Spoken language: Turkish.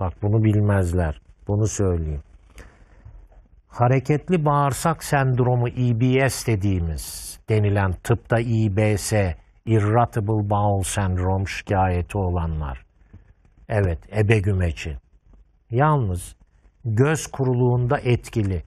Bak bunu bilmezler. Bunu söyleyeyim. Hareketli bağırsak sendromu EBS dediğimiz denilen tıpta IBS, e Irritable Bowel Syndrome şikayeti olanlar. Evet, ebe gümeci. Yalnız göz kuruluğunda etkili.